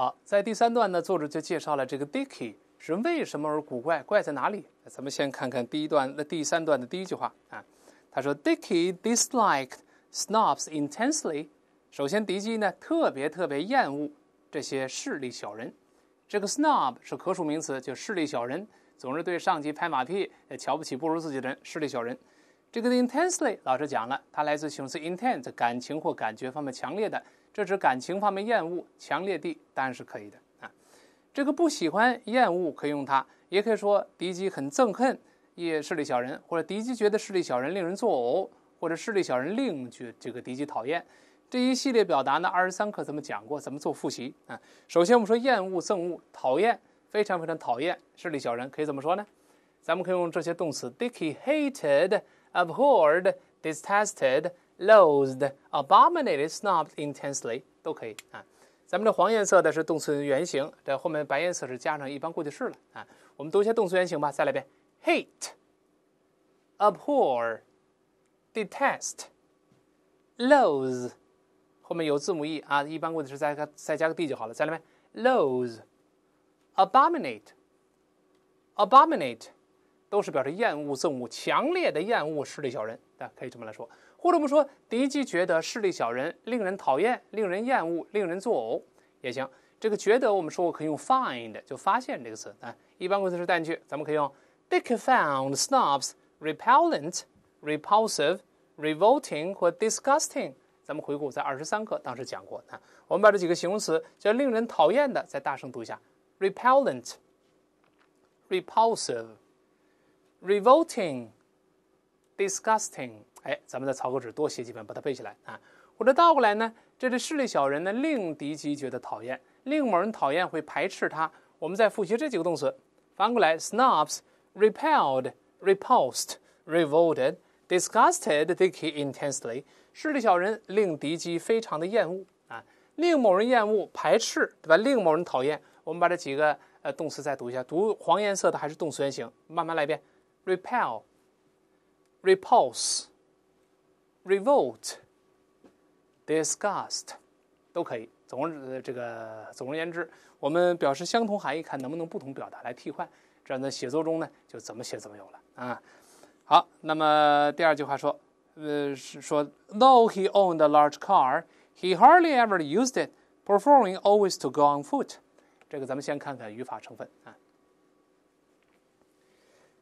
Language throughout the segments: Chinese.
好，在第三段呢，作者就介绍了这个 Dicky 是为什么而古怪，怪在哪里？咱们先看看第一段，那第三段的第一句话啊，他说 Dicky disliked snobs intensely。首先，迪基呢特别特别厌恶这些势利小人。这个 snob 是可数名词，就势利小人，总是对上级拍马屁，也瞧不起不如自己的人，势利小人。这个 intensely 老师讲了，它来自形容词 intense，感情或感觉方面强烈的。这指感情方面厌恶强烈地当然是可以的啊，这个不喜欢、厌恶可以用它，也可以说敌机很憎恨也势利小人，或者敌机觉得势利小人令人作呕，或者势利小人另觉这个敌机讨厌。这一系列表达呢，二十三课怎么讲过？怎么做复习啊？首先我们说厌恶、憎恶、讨厌，非常非常讨厌势利小人，可以怎么说呢？咱们可以用这些动词 d i c k y hated, abhorred, detested。abominated, snubbed intensely 都可以啊。咱们这黄颜色的是动词原形，这后面白颜色是加上一般过去式了啊。我们读一下动词原形吧，再来一遍：hate、abhor、detest、loathe。后面有字母 e 啊，一般过去式再加再加个 d 就好了。再来一遍：loathe、abominate、abominate，都是表示厌恶、憎恶、强烈的厌恶势利小人啊，可以这么来说。或者我们说，敌机觉得势利小人令人讨厌、令人厌恶、令人作呕也行。这个觉得我们说，过可以用 find 就发现这个词啊。一般过去时单句，咱们可以用 Dick found snobs repellent, repulsive, revolting 或 disgusting。咱们回顾在二十三课当时讲过啊。我们把这几个形容词叫令人讨厌的再大声读一下：repellent, repulsive, revolting, disgusting。哎，咱们在草稿纸多写几遍，把它背下来啊！或者倒过来呢？这对势利小人呢，令敌机觉得讨厌，令某人讨厌会排斥他。我们再复习这几个动词，反过来：snaps, repelled, repulsed, revolted, disgusted. t i e y c a intensely. 势利小人令敌机非常的厌恶啊，令某人厌恶排斥，对吧？令某人讨厌。我们把这几个呃动词再读一下，读黄颜色的还是动词原形？慢慢来一遍：repel, repulse. revolt, disgust，都可以。总之，这个总而言之，我们表示相同含义，看能不能不同表达来替换。这样在写作中呢，就怎么写怎么有了啊。好，那么第二句话说，呃，是说，Though he owned a large car, he hardly ever used it, preferring always to go on foot。这个咱们先看看语法成分啊。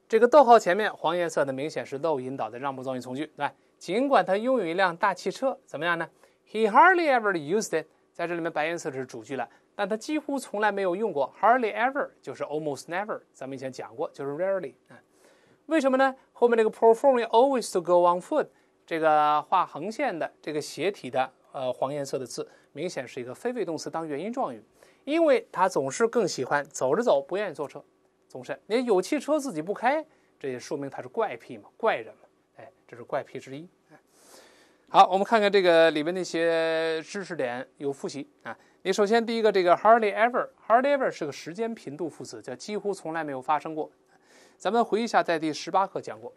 这个逗号前面黄颜色的，明显是 Though 引导的让步状语从句，来。尽管他拥有一辆大汽车，怎么样呢？He hardly ever used it。在这里面，白颜色是主句了，但他几乎从来没有用过。Hardly ever 就是 almost never，咱们以前讲过，就是 rarely 啊。为什么呢？后面这个 performing always to go on foot，这个画横线的，这个斜体的，呃，黄颜色的字，明显是一个非谓语动词当原因状语，因为他总是更喜欢走着走，不愿意坐车。总是连有汽车自己不开，这也说明他是怪癖嘛，怪人嘛。这是怪癖之一，好，我们看看这个里边那些知识点有复习啊。你首先第一个这个 hardly ever，hardly ever 是个时间频度副词，叫几乎从来没有发生过。咱们回忆一下，在第十八课讲过，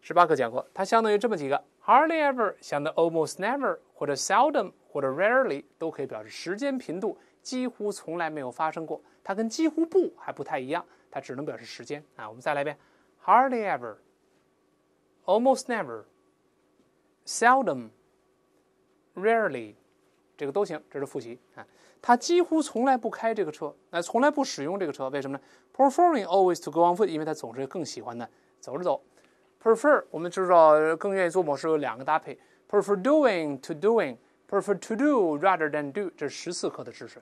十八课讲过，它相当于这么几个 hardly ever，相当于 almost never 或者 seldom 或者 rarely 都可以表示时间频度几乎从来没有发生过。它跟几乎不还不太一样，它只能表示时间啊。我们再来一遍 hardly ever。almost never, seldom, never、seldom、rarely，这个都行，这是复习啊。他几乎从来不开这个车，呃，从来不使用这个车，为什么呢？Preferring always to go on foot，因为他总是更喜欢呢走着走。Prefer，我们知道更愿意做某事有两个搭配：prefer doing to doing，prefer to do rather than do，这是十四课的知识。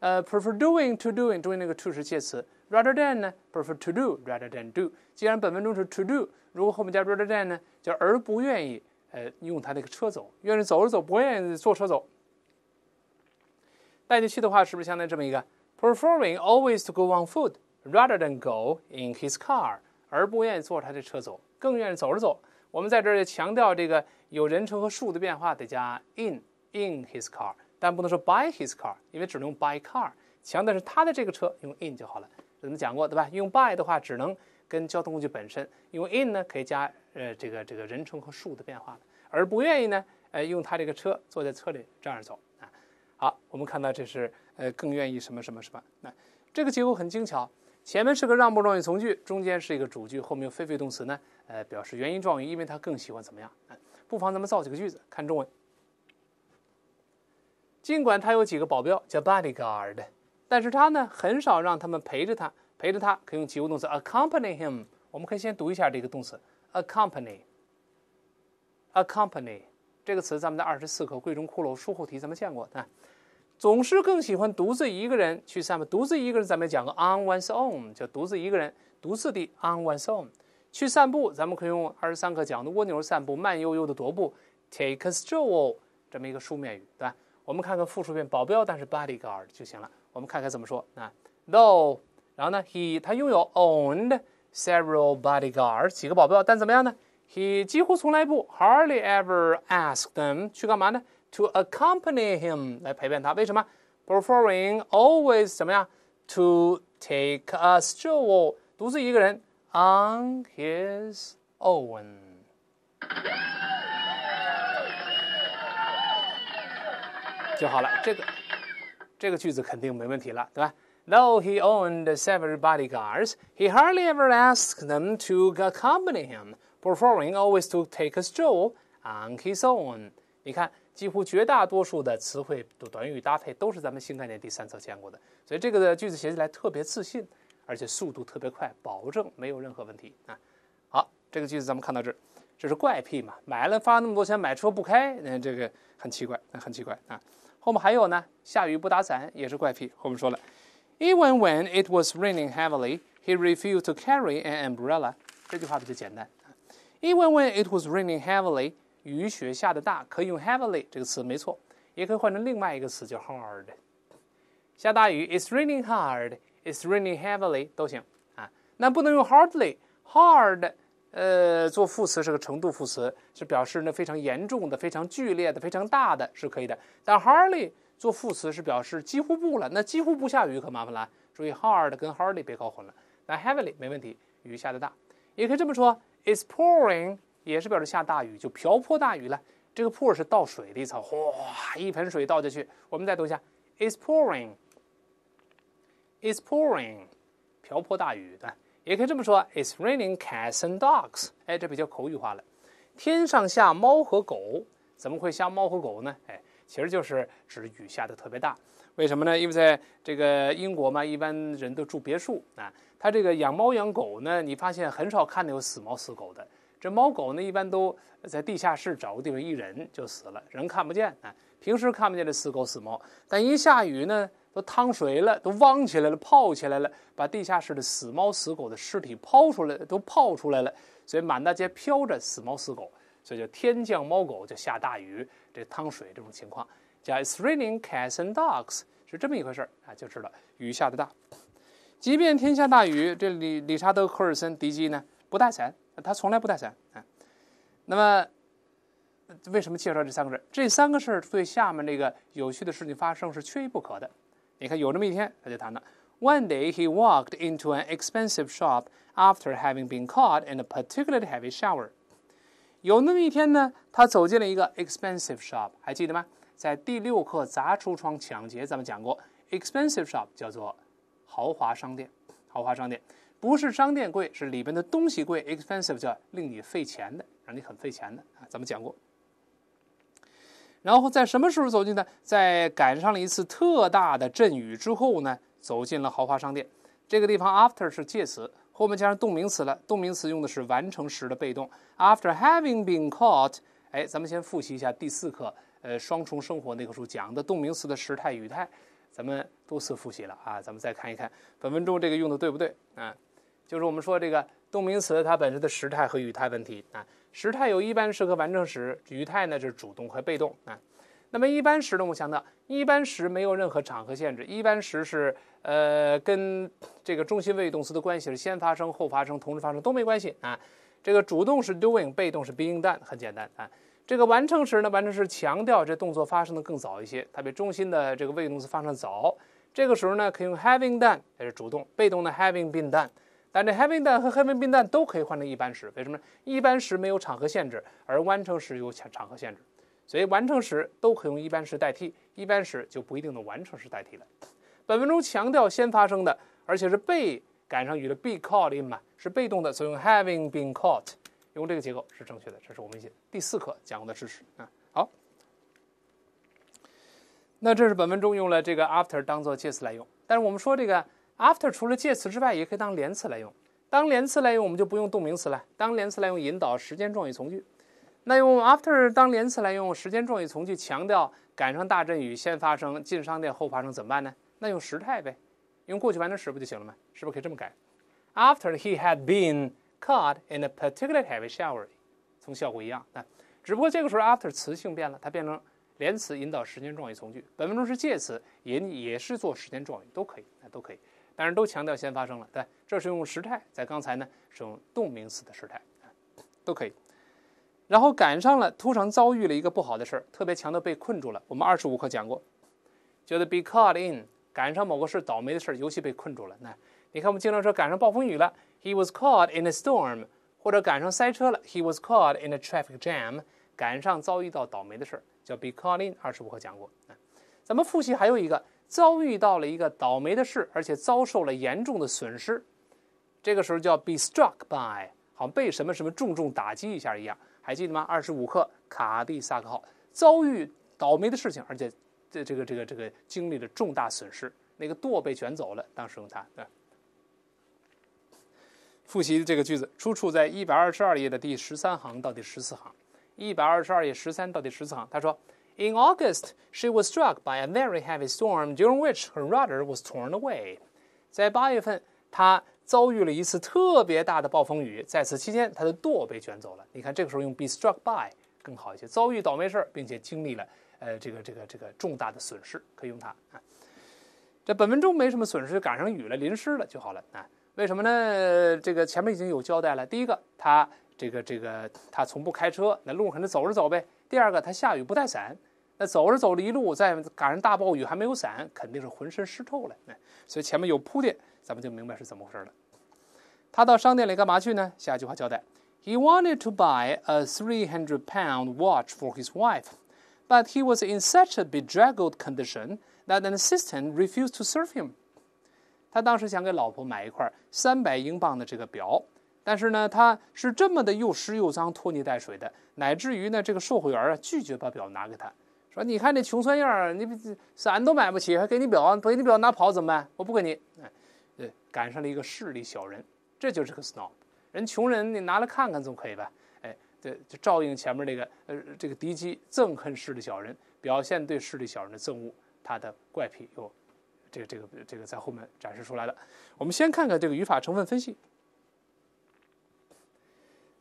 呃，prefer doing to doing，注意那个 to 是介词。Rather than 呢，p r e f e r to do，rather than do。既然本文中是 to do，如果后面加 rather than 呢，就而不愿意，呃，用他那个车走，愿意走着走，不愿意坐车走。带进去的话，是不是相当于这么一个：preferring always to go on foot rather than go in his car，而不愿意坐他的车走，更愿意走着走。我们在这儿强调这个有人称和数的变化，得加 in in his car，但不能说 b y his car，因为只能用 b y car。强调是他的这个车，用 in 就好了。我们讲过对吧？用 by 的话，只能跟交通工具本身；用 in 呢，可以加呃这个这个人称和数的变化而不愿意呢，呃，用他这个车坐在车里这样走啊。好，我们看到这是呃更愿意什么什么什么。那这个结构很精巧，前面是个让步状语从句，中间是一个主句，后面非谓动词呢，呃，表示原因状语，因为他更喜欢怎么样啊？不妨咱们造几个句子看中文。尽管他有几个保镖叫 bodyguard。但是他呢，很少让他们陪着他，陪着他可以用及物动词 accompany him。我们可以先读一下这个动词 accompany。accompany 这个词咱们在二十四课《贵中骷髅》书后题咱们见过，对吧？总是更喜欢独自一个人去散步，独自一个人咱们讲过 on one's own，就独自一个人，独自的 on one's own 去散步。咱们可以用二十三课讲的蜗牛散步，慢悠悠的踱步，take a stroll，这么一个书面语，对吧？我们看看复数变保镖，但是 bodyguard 就行了。我们看看怎么说啊？Though，然后呢？He 他拥有 owned several bodyguards 几个保镖，但怎么样呢？He 几乎从来不 hardly ever ask them 去干嘛呢？To accompany him 来陪伴他，为什么？Preferring always 怎么样？To take a stroll 独自一个人 on his own。就好了，这个这个句子肯定没问题了，对吧？Though he owned several bodyguards, he hardly ever asked them to accompany him, preferring always to take a stroll on his own. 你看，几乎绝大多数的词汇短语搭配都是咱们新概念第三册见过的，所以这个的句子写起来特别自信，而且速度特别快，保证没有任何问题啊！好，这个句子咱们看到这。这是怪癖嘛？买了花那么多钱买车不开，嗯，这个很奇怪，那很奇怪啊。后面还有呢，下雨不打伞也是怪癖。后面说了，Even when it was raining heavily, he refused to carry an umbrella。这句话比较简单。Even when it was raining heavily，雨雪下的大，可以用 heavily 这个词，没错，也可以换成另外一个词叫 hard。下大雨，It's raining hard，It's raining heavily 都行啊。那不能用 hardly，hard。呃，做副词是个程度副词，是表示那非常严重的、非常剧烈的、非常大的，是可以的。但 hardly 做副词是表示几乎不了，那几乎不下雨可麻烦了。注意 hard 跟 hardly 别搞混了。那 heavily 没问题，雨下得大，也可以这么说。It's pouring 也是表示下大雨，就瓢泼大雨了。这个 pour 是倒水的意思，哗，一盆水倒进去。我们再读一下，It's pouring，It's pouring，瓢泼大雨的。也可以这么说，It's raining cats and dogs。哎，这比较口语化了。天上下猫和狗，怎么会下猫和狗呢？哎，其实就是指雨下的特别大。为什么呢？因为在这个英国嘛，一般人都住别墅啊。他这个养猫养狗呢，你发现很少看到有死猫死狗的。这猫狗呢，一般都在地下室找个地方一忍就死了，人看不见啊。平时看不见这死狗死猫，但一下雨呢？都淌水了，都汪起来了，泡起来了，把地下室的死猫死狗的尸体抛出来，都泡出来了，所以满大街飘着死猫死狗，所以叫天降猫狗就下大雨，这淌水这种情况，叫 It's raining cats and dogs 是这么一回事啊，就知道雨下的大。即便天下大雨，这理理查德·科尔森·迪基呢不带伞，他从来不带伞啊。那么为什么介绍这三个事？这三个事儿对下面那个有趣的事情发生是缺一不可的。你看，有那么一天，他就谈了。o n e day he walked into an expensive shop after having been caught in a particularly heavy shower。有那么一天呢，他走进了一个 expensive shop，还记得吗？在第六课砸橱窗抢劫，咱们讲过，expensive shop 叫做豪华商店。豪华商店不是商店贵，是里边的东西贵。expensive 叫令你费钱的，让你很费钱的啊，咱们讲过。然后在什么时候走进的？在赶上了一次特大的阵雨之后呢？走进了豪华商店。这个地方 after 是介词，后面加上动名词了。动名词用的是完成时的被动。After having been caught，哎，咱们先复习一下第四课，呃，双重生活那本书讲的动名词的时态语态，咱们多次复习了啊。咱们再看一看本文中这个用的对不对啊？就是我们说这个动名词它本身的时态和语态问题啊。时态有一般时和完成时，语态呢就是主动和被动啊。那么一般时呢，我强调一般时没有任何场合限制，一般时是呃跟这个中心谓语动词的关系是先发生、后发生、同时发生都没关系啊。这个主动是 doing，被动是 being done，很简单啊。这个完成时呢，完成时强调这动作发生的更早一些，它比中心的这个谓语动词发生早。这个时候呢，可以用 having done，还是主动、被动的 having been done。但这 having done 和 having been done 都可以换成一般时，为什么呢？一般时没有场合限制，而完成时有场合限制，所以完成时都可以用一般时代替，一般时就不一定能完成时代替了。本文中强调先发生的，而且是被赶上语的 be caught in 嘛，是被动的，所以用 having been caught，用这个结构是正确的。这是我们一些第四课讲过的知识啊。好，那这是本文中用了这个 after 当做介词来用，但是我们说这个。After 除了介词之外，也可以当连词来用。当连词来用，我们就不用动名词了。当连词来用，引导时间状语从句。那用 after 当连词来用，时间状语从句强调赶上大阵雨先发生，进商店后发生怎么办呢？那用时态呗，用过去完成时不就行了吗？是不是可以这么改？After he had been caught in a particularly heavy shower，从效果一样啊。只不过这个时候 after 词性变了，它变成连词引导时间状语从句。本分钟是介词引，也是做时间状语都可以，那都可以。当然都强调先发生了，对，这是用时态，在刚才呢是用动名词的时态啊，都可以。然后赶上了，突然遭遇了一个不好的事儿，特别强调被困住了。我们二十五课讲过，觉得 be caught in，赶上某个事倒霉的事儿，尤其被困住了。那你看我们经常说赶上暴风雨了，he was caught in a storm，或者赶上塞车了，he was caught in a traffic jam，赶上遭遇到倒霉的事儿，叫 be caught in。二十五课讲过，咱们复习还有一个。遭遇到了一个倒霉的事，而且遭受了严重的损失，这个时候叫 be struck by，好像被什么什么重重打击一下一样，还记得吗？二十五课卡蒂萨克号遭遇倒霉的事情，而且这这个这个这个经历了重大损失，那个舵被卷走了，当时用它。对复习这个句子，出处在一百二十二页的第十三行到第十四行，一百二十二页十三到第十四行，他说。In August, she was struck by a very heavy storm during which her rudder was torn away. 在八月份，她遭遇了一次特别大的暴风雨，在此期间，她的舵被卷走了。你看，这个时候用 be struck by 更好一些，遭遇倒霉事儿，并且经历了呃这个这个这个重大的损失，可以用它啊。这本文中没什么损失，赶上雨了，淋湿了就好了啊。为什么呢？这个前面已经有交代了，第一个，他这个这个他从不开车，那路上就走着走呗。第二个，他下雨不带伞，那走着走着一路，在赶上大暴雨，还没有伞，肯定是浑身湿透了。所以前面有铺垫，咱们就明白是怎么回事了。他到商店里干嘛去呢？下一句话交代：He wanted to buy a three hundred pound watch for his wife, but he was in such a bedraggled condition that an assistant refused to serve him。他当时想给老婆买一块三百英镑的这个表。但是呢，他是这么的又湿又脏、拖泥带水的，乃至于呢，这个售货员啊拒绝把表拿给他，说：“你看这穷酸样儿，你伞都买不起，还给你表？不给你表拿跑怎么办？我不给你。”哎，对，赶上了一个势利小人，这就是个 snob。人穷人你拿来看看总可以吧？哎，对，就照应前面那个呃，这个敌机憎恨势利小人，表现对势利小人的憎恶，他的怪癖又这个这个这个在后面展示出来了。我们先看看这个语法成分分析。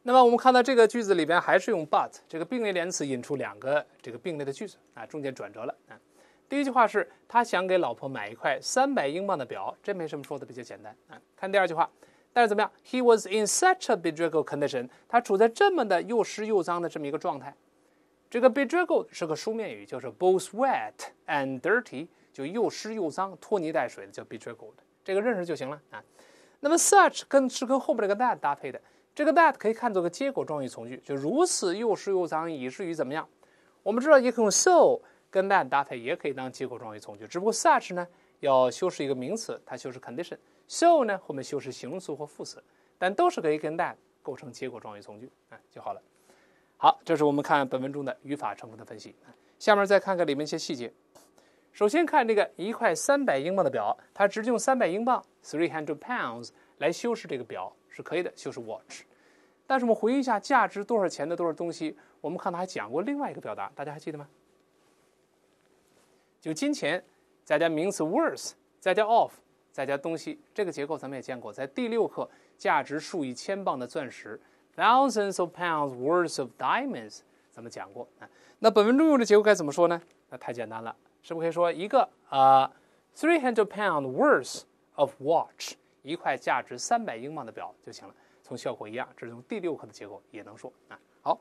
那么我们看到这个句子里边还是用 but 这个并列连词引出两个这个并列的句子啊，中间转折了啊。第一句话是他想给老婆买一块三百英镑的表，这没什么说的，比较简单啊。看第二句话，但是怎么样？He was in such a bedragled condition，他处在这么的又湿又脏的这么一个状态。这个 bedragled 是个书面语，就是 both wet and dirty，就又湿又脏、拖泥带水的叫 bedragled，这个认识就行了啊。那么 such 跟是跟后边这个 that 搭配的。这个 that 可以看作个结果状语从句，就如此又湿又脏，以至于怎么样？我们知道也可以用 so 跟 that 搭配，也可以当结果状语从句。只不过 such 呢要修饰一个名词，它修饰 condition；so 呢后面修饰形容词或副词，但都是可以跟 that 构成结果状语从句，啊就好了。好，这是我们看本文中的语法成分的分析。下面再看看里面一些细节。首先看这个一块三百英镑的表，它直接用三百英镑 three hundred pounds 来修饰这个表。是可以的，修饰 watch。但是我们回忆一下，价值多少钱的多少东西？我们看到还讲过另外一个表达，大家还记得吗？就金钱，再加名词 worth，再加 of，再加东西，这个结构咱们也见过，在第六课，价值数以千磅的钻石，thousands of pounds worth of diamonds，咱们讲过啊。那本文中用的结构该怎么说呢？那太简单了，是不是可以说一个啊，three hundred pound worth of watch？一块价值三百英镑的表就行了。从效果一样，这是从第六课的结构也能说啊。好，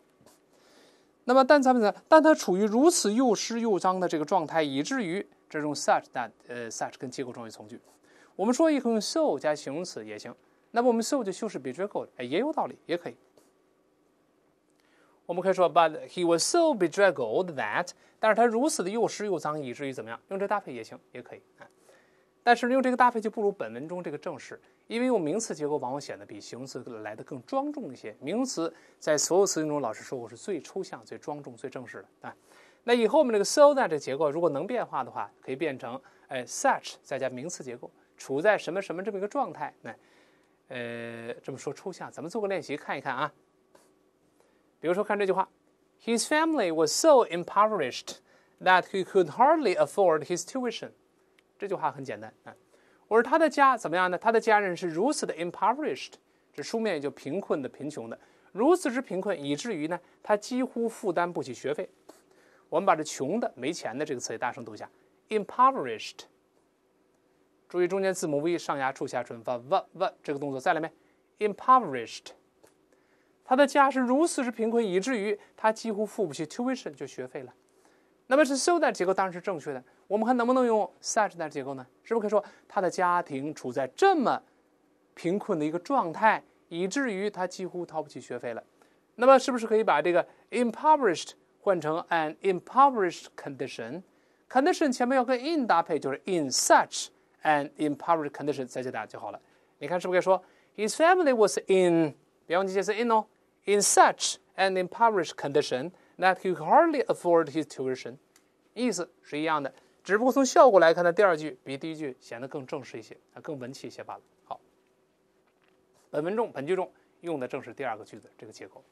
那么但咱们呢？但它处于如此又湿又脏的这个状态，以至于这种 such that 呃 such 跟结果状语从句。我们说也可以用 so 加形容词也行。那么我们 so 就修饰 b e d r a g l e d 哎，也有道理，也可以。我们可以说，but he was so bedraggled that，但是他如此的又湿又脏，以至于怎么样？用这搭配也行，也可以，啊。但是用这个搭配就不如本文中这个正式，因为用名词结构往往显得比形容词来的更庄重一些。名词在所有词性中，老师说我是最抽象、最庄重、最正式的啊。那以后我们这个 so that 结构，如果能变化的话，可以变成哎 such 再加名词结构，处在什么什么这么一个状态。那呃，这么说抽象，咱们做个练习看一看啊。比如说看这句话：His family was so impoverished that he could hardly afford his tuition。这句话很简单啊！我说他的家怎么样呢？他的家人是如此的 impoverished，这书面也就贫困的、贫穷的，如此之贫困，以至于呢，他几乎负担不起学费。我们把这“穷的”“没钱的”这个词也大声读一下：impoverished。注意中间字母 v 上牙触下唇发 v v 这个动作再来面 i m p o v e r i s h e d 他的家是如此之贫困，以至于他几乎付不起 tuition 就学费了。那么是 so that 结构当然是正确的。我们看能不能用 such that 结构呢？是不是可以说他的家庭处在这么贫困的一个状态，以至于他几乎掏不起学费了？那么是不是可以把这个 impoverished 换成 an impoverished condition？condition 前面要跟 in 搭配，就是 in such an impoverished condition 再加打 that 就好了。你看是不是可以说 His family was in，别忘记接词 in 哦，in such an impoverished condition。That he could hardly afford his tuition，意思是一样的，只不过从效果来看呢，第二句比第一句显得更正式一些，啊，更文气一些罢了。好，本文中本句中用的正是第二个句子这个结构。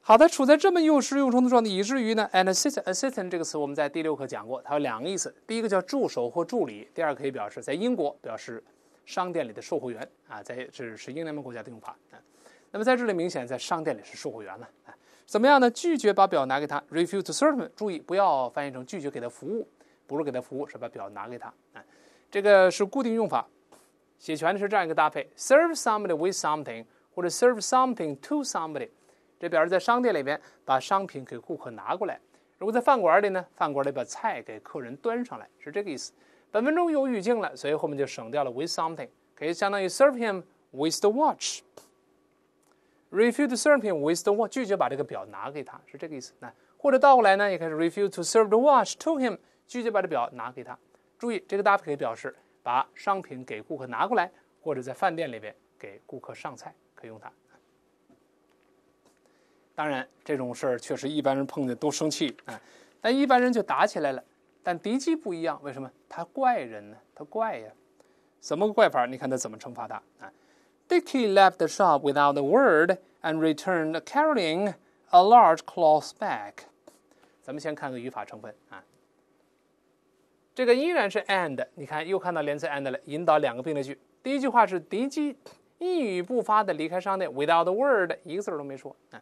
好的，处在这么又失又重的状态，以至于呢，assistant n a assistant 这个词我们在第六课讲过，它有两个意思，第一个叫助手或助理，第二可以表示在英国表示商店里的售货员啊，在这是英联邦国家的用法啊。那么在这里明显在商店里是售货员了啊。怎么样呢？拒绝把表拿给他，refuse to serve him。注意，不要翻译成拒绝给他服务，不是给他服务，是把表拿给他。啊，这个是固定用法，写全的是这样一个搭配：serve somebody with something，或者 serve something to somebody。这表示在商店里边把商品给顾客拿过来；如果在饭馆里呢，饭馆里把菜给客人端上来，是这个意思。本文中有语境了，所以后面就省掉了 with something，可以相当于 serve him with the watch。Refuse the s e r v e n i m with the watch，拒绝把这个表拿给他，是这个意思。那或者倒过来呢，也开始 refuse to serve the watch to him，拒绝把这表拿给他。注意，这个搭配可以表示把商品给顾客拿过来，或者在饭店里边给顾客上菜，可以用它。当然，这种事儿确实一般人碰见都生气啊，但一般人就打起来了。但敌机不一样，为什么？他怪人呢？他怪呀，怎么个怪法？你看他怎么惩罚他啊？Dicky left the shop without a word and returned carrying a large cloth bag。咱们先看个语法成分啊，这个依然是 and，你看又看到连词 and 了，引导两个并列句。第一句话是 Dicky 一语不发的离开商店，without a word，一个字儿都没说啊。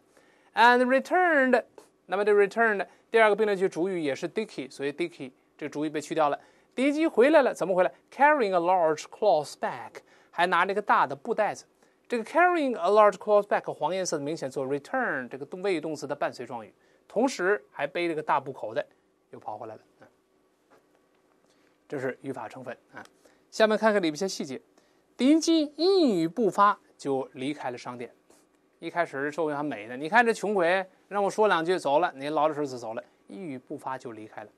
and returned，那么 the returned 第二个并列句主语也是 Dicky，所以 Dicky 这个主语被去掉了。Dicky 回来了，怎么回来？carrying a large cloth bag。还拿着一个大的布袋子，这个 carrying a large cloth bag 黄颜色的明显做 return 这个谓语动词的伴随状语，同时还背着个大布口袋，又跑回来了。这是语法成分啊。下面看看里边些细节。林金一语不发就离开了商店。一开始周围还美呢，你看这穷鬼，让我说两句走了，你老老实实走了，一语不发就离开了。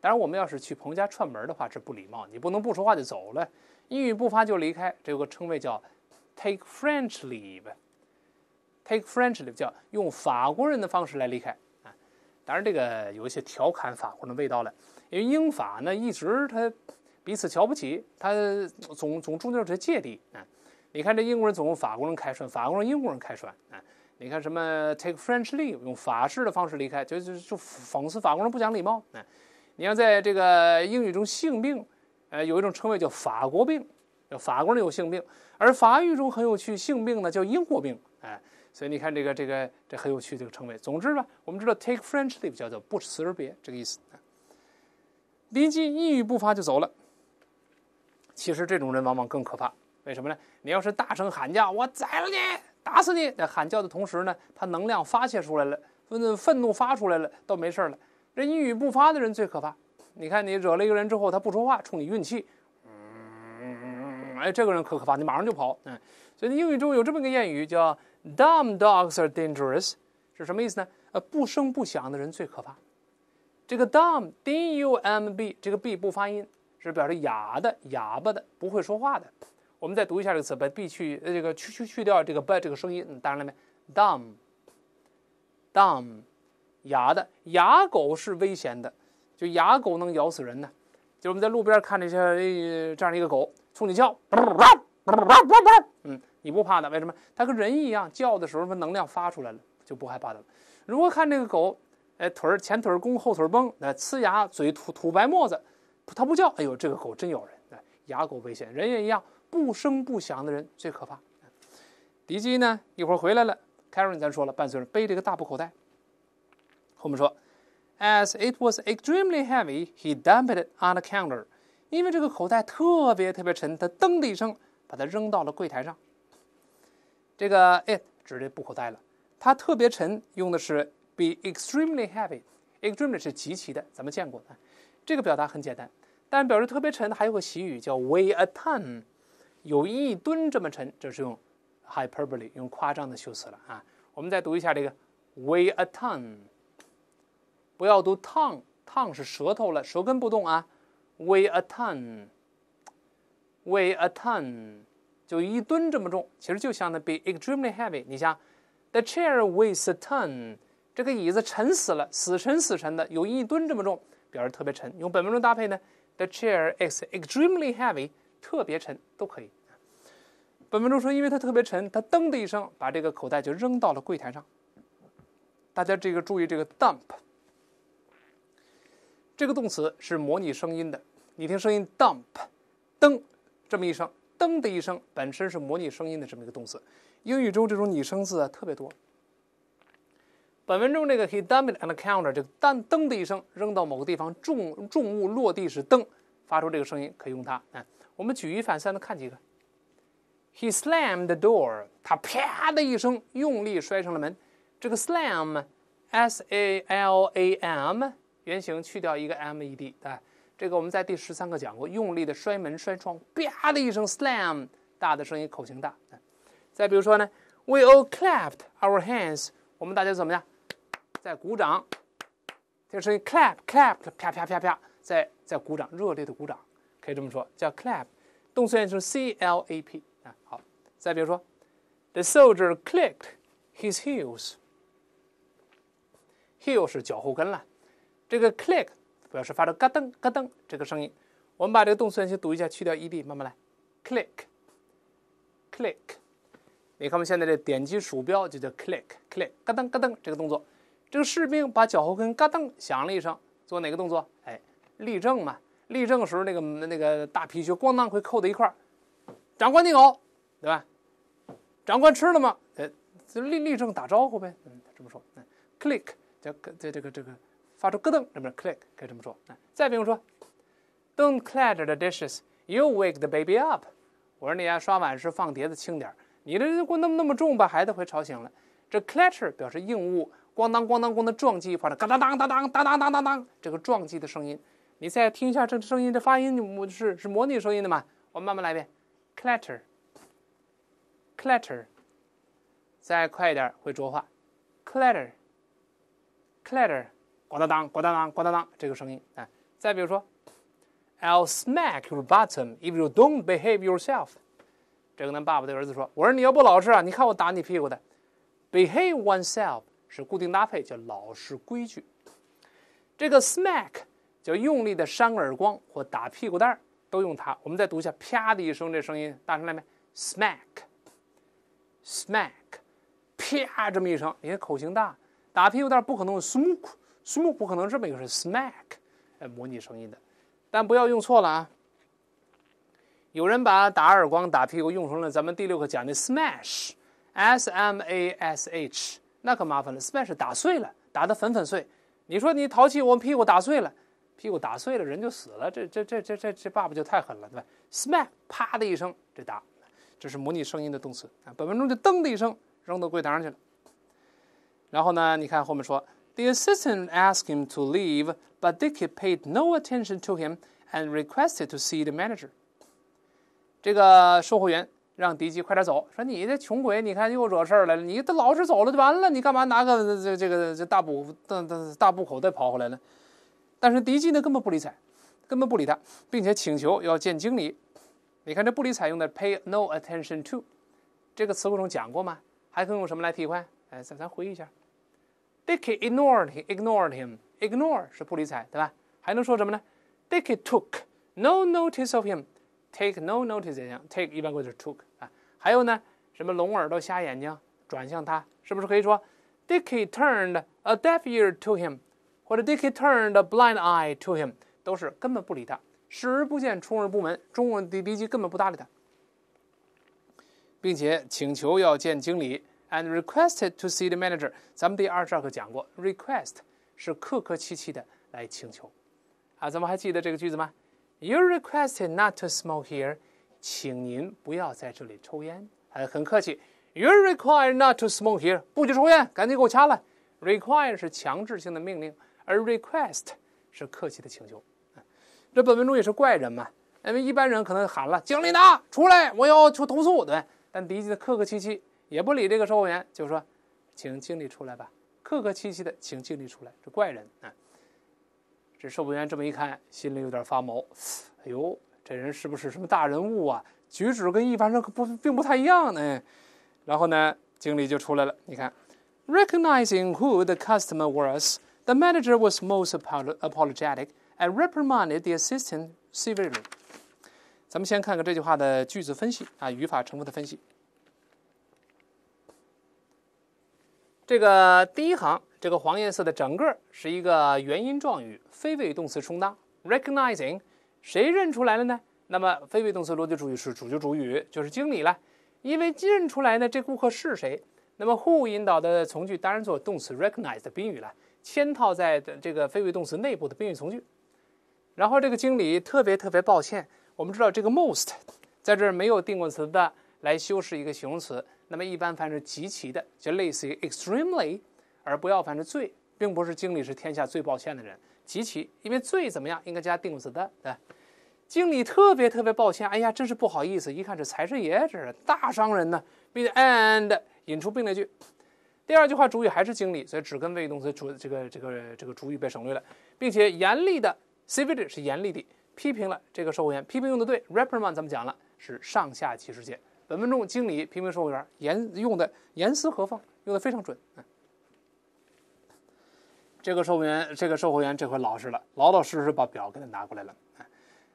当然，我们要是去朋友家串门的话这不礼貌，你不能不说话就走了。一语不发就离开，这有个称谓叫 “take French leave”，“take French leave” 叫用法国人的方式来离开啊。当然，这个有一些调侃法国的味道了，因为英法呢一直他彼此瞧不起，他总总中间有些芥蒂啊。你看这英国人总用法国人开涮，法国人英国人开涮啊。你看什么 “take French leave” 用法式的方式离开，就就就讽刺法国人不讲礼貌啊。你要在这个英语中性病。哎，有一种称谓叫“法国病”，叫法国人有性病；而法语中很有趣，“性病”呢叫“英国病”。哎，所以你看这个、这个、这很有趣这个称谓。总之呢，我们知道 “take French leave” 叫做不辞而别，这个意思。林基一语不发就走了。其实这种人往往更可怕，为什么呢？你要是大声喊叫，“我宰了你，打死你！”在喊叫的同时呢，他能量发泄出来了，愤愤怒发出来了，倒没事儿了。这一语不发的人最可怕。你看，你惹了一个人之后，他不说话，冲你运气。嗯，哎，这个人可可怕，你马上就跑。嗯，所以英语中有这么个谚语，叫 “Dumb dogs are dangerous”，是什么意思呢？呃，不声不响的人最可怕。这个 “dumb” d-u-m-b，这个 “b” 不发音，是表示哑的、哑巴的、不会说话的。我们再读一下这个词，把 “b” 去，呃，这个去去去掉这个不这个声音，当然了，没 “dumb”，“dumb”，哑的哑狗是危险的。就牙狗能咬死人呢，就我们在路边看这些这样一个狗冲你叫，嗯，你不怕的？为什么？它跟人一样叫的时候它能量发出来了，就不害怕的。如果看这个狗，哎，腿儿前腿弓，后腿绷，那呲牙，嘴吐吐白沫子，它不叫。哎呦，这个狗真咬人！哎，牙狗危险，人也一样，不声不响的人最可怕。敌机呢，一会儿回来了凯文咱说了，伴随着背着一个大布口袋，后面说。As it was extremely heavy, he dumped it on the counter. 因为这个口袋特别特别沉，他噔的一声把它扔到了柜台上。这个 it 指的布口袋了，它特别沉，用的是 be extremely heavy. extremely 是极其的，咱们见过的。这个表达很简单，但表示特别沉的还有个习语叫 weigh a ton，有一吨这么沉，这是用 hyperbole 用夸张的修辞了啊。我们再读一下这个 weigh a ton。不要读烫，烫是舌头了，舌根不动啊。We a ton, we a ton，就一吨这么重，其实就相当于 be extremely heavy。你像 the chair weighs a ton，这个椅子沉死了，死沉死沉的，有一吨这么重，表示特别沉。用本分钟搭配呢，the chair is extremely heavy，特别沉都可以。本分钟说，因为它特别沉，它噔的一声把这个口袋就扔到了柜台上。大家这个注意这个 dump。这个动词是模拟声音的，你听声音，dump，噔，这么一声，噔的一声，本身是模拟声音的这么一个动词。英语中这种拟声字啊特别多。本文中这个 he dumped an counter 这个但噔的一声扔到某个地方，重重物落地时噔发出这个声音，可以用它。啊，我们举一反三的看几个。He slammed the door，他啪的一声用力摔上了门。这个 slam，s a l a m。圆形去掉一个 m e d，对，这个我们在第十三课讲过，用力的摔门摔窗，啪的一声 slam，大的声音，口型大。再比如说呢，we all clapped our hands，我们大家怎么样，在鼓掌，这个声音 clap clap，啪啪啪啪，在在鼓掌，热烈的鼓掌，可以这么说，叫 clap，动词原形 c l a p，啊，好。再比如说，the soldier clicked his heels，heel 是脚后跟了。这个 click 表示发出“嘎噔嘎噔”这个声音。我们把这个动词原形读一下，去掉 ed，慢慢来。click，click，你看我们现在这点击鼠标就叫 click，click，嘎噔嘎噔这个动作。这个士兵把脚后跟嘎噔响了一声，做哪个动作？哎，立正嘛！立正的时候，那个那个大皮靴咣当会扣在一块儿。长官你好，对吧？长官吃了吗？呃，立立正打招呼呗。嗯，这么说，嗯 c l i c k 叫在这个这个。发出咯噔，这么 click 可以这么说。再比如说，Don't clatter the dishes, you wake the baby up。我说你呀，刷碗时放碟子轻点儿，你这那么那么重，把孩子会吵醒了。这 clatter 表示硬物咣当咣当咣的撞击发出，嘎当当当当当当当当当这个撞击的声音。你再听一下这声音的发音，我是是模拟声音的嘛？我们慢慢来一遍，clatter，clatter，再快一点会浊化，clatter，clatter。咣当当，咣当当，咣当当，这个声音哎，再比如说，I'll smack your bottom if you don't behave yourself。这个，呢，爸爸对儿子说：“我说你要不老实啊，你看我打你屁股的。” Behave oneself 是固定搭配，叫老实规矩。这个 smack 叫用力的扇耳光或打屁股蛋儿，都用它。我们再读一下，啪的一声，这声音大声了没？Smack，smack，啪这么一声，你看口型大，打屁股蛋儿不可能 smoke。Smoo 不可能这么一个是 smack 来模拟声音的，但不要用错了啊。有人把打耳光、打屁股用成了咱们第六课讲的 smash，s m a s h，那可麻烦了。smash 打碎了，打的粉粉碎。你说你淘气，我屁股打碎了，屁股打碎了，人就死了。这这这这这这爸爸就太狠了，对吧？smack 啪的一声，这打，这是模拟声音的动词啊。本文中就噔的一声扔到柜台上去了。然后呢，你看后面说。The assistant asked him to leave, but Dicky paid no attention to him and requested to see the manager. 这个售货员让迪基快点走，说：“你这穷鬼，你看又惹事儿来了。你老是走了就完了，你干嘛拿个这这个这大补大大大补口袋跑回来呢？”但是迪基呢根本不理睬，根本不理他，并且请求要见经理。你看这不理睬用的 “pay no attention to” 这个词，我中讲过吗？还可以用什么来替换？哎，咱咱回忆一下。Dicky ignored him. Ignored him. Ignore 是不理睬，对吧？还能说什么呢？Dicky took no notice of him. Take no notice of him. Take 一般过去式 took 啊。还有呢，什么聋耳朵、瞎眼睛，转向他，是不是可以说 Dicky turned a deaf ear to him，或者 Dicky turned a blind eye to him，都是根本不理他，视而不见，充耳不闻。中文的笔记根本不搭理他，并且请求要见经理。And requested to see the manager。咱们第二十二课讲过，request 是客客气气的来请求啊。咱们还记得这个句子吗？You requested not to smoke here。请您不要在这里抽烟，还很客气。You require not to smoke here。不许抽烟，赶紧给我掐了。Require 是强制性的命令，而 request 是客气的请求。这本文中也是怪人嘛，因为一般人可能喊了经理呢，出来，我要求投诉，对，但狄吉的客客气气。也不理这个售货员，就说：“请经理出来吧。”客客气气的请经理出来。这怪人啊！这售货员这么一看，心里有点发毛。哎呦，这人是不是什么大人物啊？举止跟一般人可不并不太一样呢。然后呢，经理就出来了。你看，recognizing who the customer was, the manager was most apologetic and reprimanded the assistant severely。咱们先看看这句话的句子分析啊，语法成分的分析。这个第一行，这个黄颜色的整个是一个原因状语，非谓语动词充当。recognizing，谁认出来了呢？那么非谓语动词逻辑主语是主句主语就是经理了，因为认出来呢，这顾客是谁？那么 who 引导的从句当然做动词 recognize 的宾语了，嵌套在这个非谓语动词内部的宾语从句。然后这个经理特别特别抱歉。我们知道这个 most 在这儿没有定冠词的。来修饰一个形容词，那么一般凡是极其的，就类似于 extremely，而不要凡是最，并不是经理是天下最抱歉的人，极其，因为最怎么样，应该加定冠词的，对。经理特别特别抱歉，哎呀，真是不好意思。一看这财神爷，这是大商人呢。并且 and 引出并列句，第二句话主语还是经理，所以只跟谓语动词主这个这个这个主语被省略了，并且严厉的 s e v e r e 是严厉的，批评了这个售货员。批评用的对，reprimand 怎么讲了？是上下级之间。本分众经理，平民售货员，严用的严丝合缝，用的非常准。这个售货员，这个售货员这回老实了，老老实实把表给他拿过来了。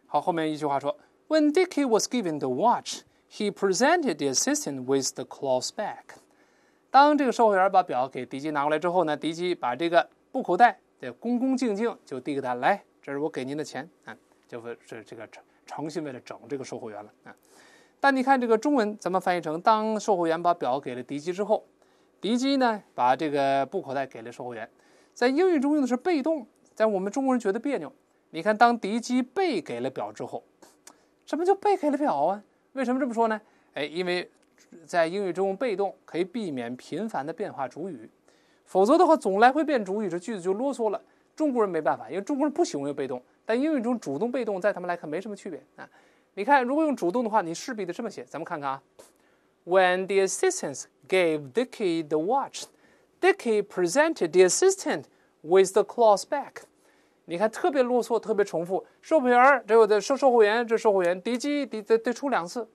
好，后面一句话说：“When d i c k y was g i v e n the watch, he presented the assistant with the cloth bag。”当这个售货员把表给迪基拿过来之后呢，迪基把这个布口袋，恭恭敬敬就递给他来，这是我给您的钱。就是这这个诚诚信为了整这个售货员了啊。但你看这个中文，咱们翻译成“当售货员把表给了迪基之后，迪基呢把这个布口袋给了售货员”。在英语中用的是被动，在我们中国人觉得别扭。你看，当迪基被给了表之后，什么叫被给了表啊？为什么这么说呢？哎，因为在英语中用被动可以避免频繁的变化主语，否则的话总来回变主语，这句子就啰嗦了。中国人没办法，因为中国人不喜欢用被动，但英语中主动被动在他们来看没什么区别啊。你看，如果用主动的话，你势必得这么写。咱们看看啊，When the assistants gave Dicky the watch, Dicky presented the assistant with the cloth b a c k 你看，特别啰嗦，特别重复。售票员，这我的售售货员，这售货员敌机敌得得出两次。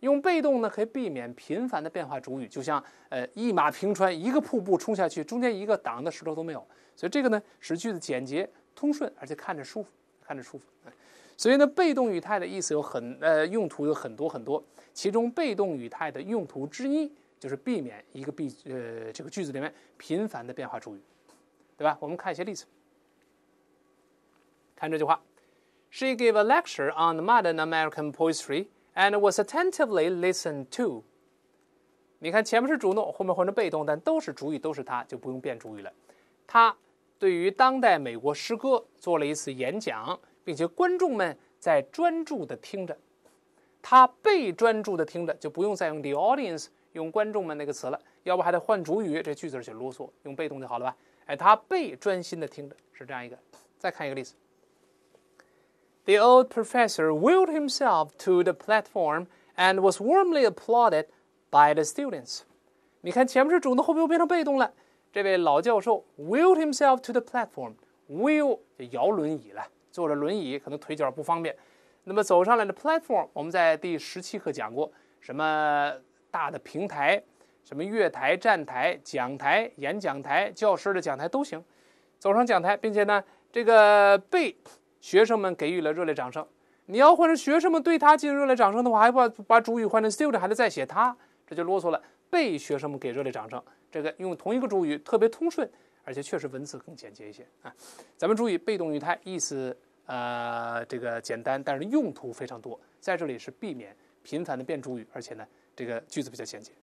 用被动呢，可以避免频繁的变化主语，就像呃一马平川，一个瀑布冲下去，中间一个挡的石头都没有。所以这个呢，使句子简洁通顺，而且看着舒服，看着舒服。所以呢，被动语态的意思有很呃用途有很多很多，其中被动语态的用途之一就是避免一个必呃这个句子里面频繁的变化主语，对吧？我们看一些例子，看这句话：She gave a lecture on modern American poetry and was attentively listened to。你看前面是主动，后面换成被动，但都是主语，都是它，就不用变主语了。他对于当代美国诗歌做了一次演讲。并且观众们在专注的听着，他被专注的听着，就不用再用 the audience 用观众们那个词了，要不还得换主语，这句子就啰嗦，用被动就好了吧？哎，他被专心的听着，是这样一个。再看一个例子，The old professor wheeled himself to the platform and was warmly applauded by the students。你看前面是主动，后面又变成被动了。这位老教授 wheeled himself to the platform。will 就摇轮椅了，坐着轮椅，可能腿脚不方便，那么走上来的 platform，我们在第十七课讲过，什么大的平台，什么月台、站台、讲台、演讲台、教师的讲台都行，走上讲台，并且呢，这个被学生们给予了热烈掌声。你要换成学生们对他进行热烈掌声的话，还把把主语换成 student，还得再写他，这就啰嗦了。被学生们给热烈掌声，这个用同一个主语，特别通顺。而且确实文字更简洁一些啊，咱们注意被动语态，意思呃这个简单，但是用途非常多，在这里是避免频繁的变主语，而且呢这个句子比较简洁。